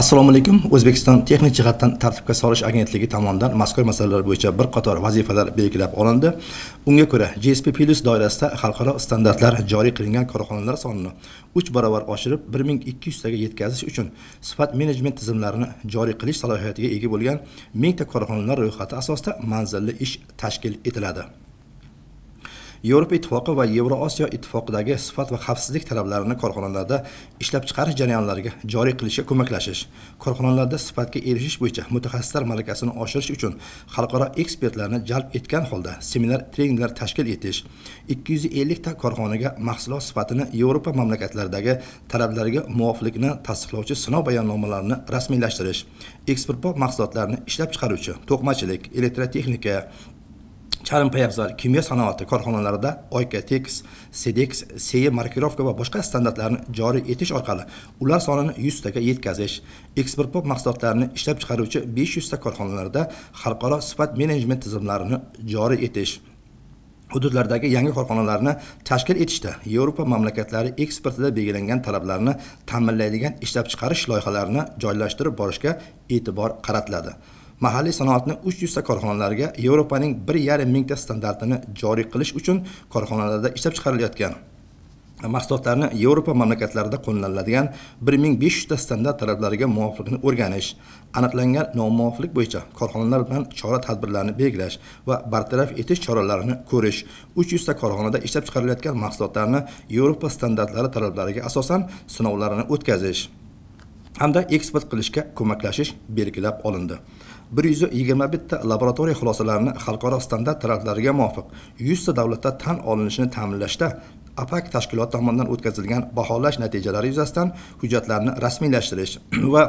assalomu alaykum o'zbekiston texnik jihatdan tartibga solish agentligi tomonidan mazkur masalalar bo'yicha bir qator vazifalar belgilab olindi unga ko'ra gsp plus doirasida xalqaro standartlar joriy qilingan korxonalar sonini uch barobar oshirib bir ming ikki yuztaga yetkazish uchun sifat menejment tizimlarini joriy qilish salohiyatiga ega bo'lgan mingta korxonalar ro'yxati asosida manzilli ish tashkil etiladi yevropa ittifoqi va yevroosiyo ittifoqidagi sifat va xavfsizlik talablarini korxonalarda ishlab chiqarish jarayonlariga joriy qilishga ko'maklashish korxonalarda sifatga erishish bo'yicha mutaxassislar malakasini oshirish uchun xalqaro ekspertlarni jalb etgan holda seminar treninglar tashkil etish ikki yuz ellikta korxonaga mahsulot sifatini yevropa mamlakatlaridagi talablarga muvofiqligini tasdiqlovchi sinov bayonnomalarini rasmiylashtirish eksportbop mahsulotlarni ishlab chiqaruvchi to'qmachilik elektrotexnika charm poyabzal kimyo sanoati korxonalarida oykatex sedex seya markirovka va boshqa standartlarni joriy etish orqali ular sonini yuztaga yetkazish eksportpop mahsulotlarini ishlab chiqaruvchi besh yuzta korxonalarda xalqaro sifat menejment tizimlarini joriy etish hududlardagi yangi korxonalarni tashkil etishda yevropa mamlakatlari eksportida belgilangan talablarni ta'minlaydigan ishlab chiqarish loyihalarini joylashtirib borishga e'tibor qaratiladi mahalliy sanoatni 300 ta korxonalarga yevropaning yarim mingta standartini joriy qilish uchun korxonalarda ishlab chiqarilayotgan mahsulotlarni yevropa mamlakatlarida qo'llaniladigan 1500 ta standart talablariga muvofiqligini o'rganish aniqlangan nomuvofiqlik bo'yicha korxonalar bilan chora tadbirlarni belgilash va bartaraf etish choralarini ko'rish 300 ta korxonada ishlab chiqarilayotgan mahsulotlarni yevropa standartlari talablariga asosan sinovlarini o'tkazish hamda eksport qilishga ko'maklashish belgilab olindi bir yuz yigirma bitta laboratoriya xulosalarini xalqaro standart talablariga muvofiq yuzta davlatda tan olinishini ta'minlashda apak tashkiloti tomonidan o'tkazilgan baholash natijalari yuzasidan hujjatlarni rasmiylashtirish va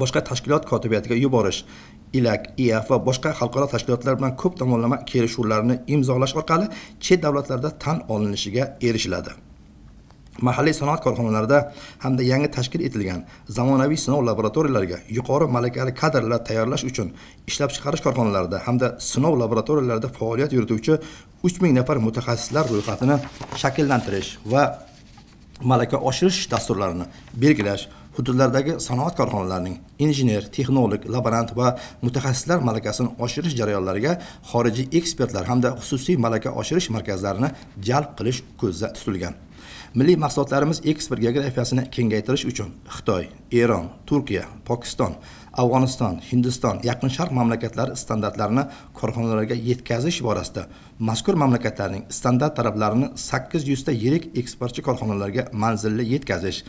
boshqa tashkilot kotibiyatiga yuborish ilak iaf va boshqa xalqaro tashkilotlar bilan ko'p tomonlama kelishuvlarni imzolash orqali chet davlatlarda tan olinishiga erishiladi mahalliy sanoat korxonalarida hamda yangi tashkil etilgan zamonaviy sinov laboratoriyalariga yuqori malakali kadrlar tayyorlash uchun ishlab chiqarish korxonalarida hamda sinov laboratoriyalarida faoliyat yurituvchi 3000 nafar mutaxassislar ro'yxatini shakllantirish va malaka oshirish dasturlarini belgilash hududlardagi sanoat korxonalarining injener texnolog laborant va mutaxassislar malakasini oshirish jarayonlariga xorijiy ekspertlar hamda xususiy malaka oshirish markazlarini jalb qilish ko'zda tutilgan milliy mahsulotlarimiz eksport geografiyasini kengaytirish uchun xitoy eron turkiya pokiston afg'oniston hindiston yaqin sharq mamlakatlari standartlarini korxonalarga yetkazish borasida mazkur mamlakatlarning standart talablarini sakkiz yuzta yirik eksportchi korxonalarga manzilli yetkazish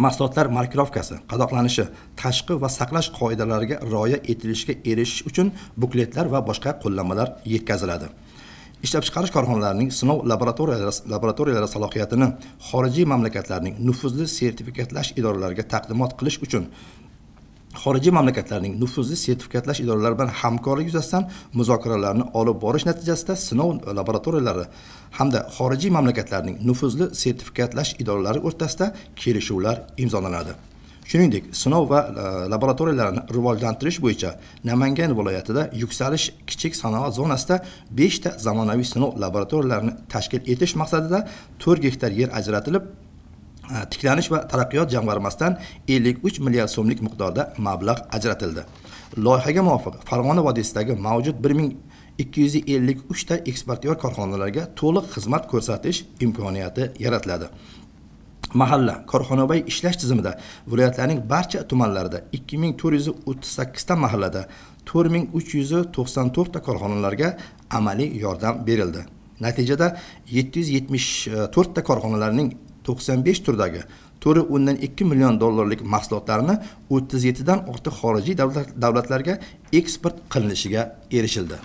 mahsulotlar markirovkasi qadoqlanishi tashqi va saqlash qoidalariga rioya etilishga erishish uchun bukletlar va boshqa qo'llanmalar yetkaziladi ishlab chiqarish korxonalarining sinov laboratoriyalari laboratoriyalari salohiyatini xorijiy mamlakatlarning nufuzli sertifikatlash idoralariga taqdimot qilish uchun xorijiy mamlakatlarning nufuzli sertifikatlash idoralari bilan hamkorlik yuzasidan muzokaralarni olib borish natijasida sinov laboratoriyalari hamda xorijiy mamlakatlarning nufuzli sertifikatlash idoralari o'rtasida kelishuvlar imzolanadi shuningdek sinov va e, laboratoriyalarni rivojlantirish bo'yicha namangan viloyatida yuksalish kichik sanoat zonasida beshta zamonaviy sinov laboratoriyalarini tashkil etish maqsadida to'rt gektar yer ajratilib E, tiklanish va taraqqiyot jamg'armasidan 53 milliard so'mlik miqdorda mablag' ajratildi loyihaga muvofiq farg'ona vodiysidagi mavjud 1253 ta eksportyor korxonalarga to'liq xizmat ko'rsatish imkoniyati yaratiladi mahalla korxonabay ishlash tizimida viloyatlarning barcha tumanlarida 2438 ta mahallada 4394 ta korxonalarga amaliy yordam berildi natijada 774 e, ta korxonalarning to'qson besh turdagi to'rt o'ndan ikki million dollarlik mahsulotlarni o'ttiz yettidan ortiq xorijiy davlatlarga eksport qilinishiga erishildi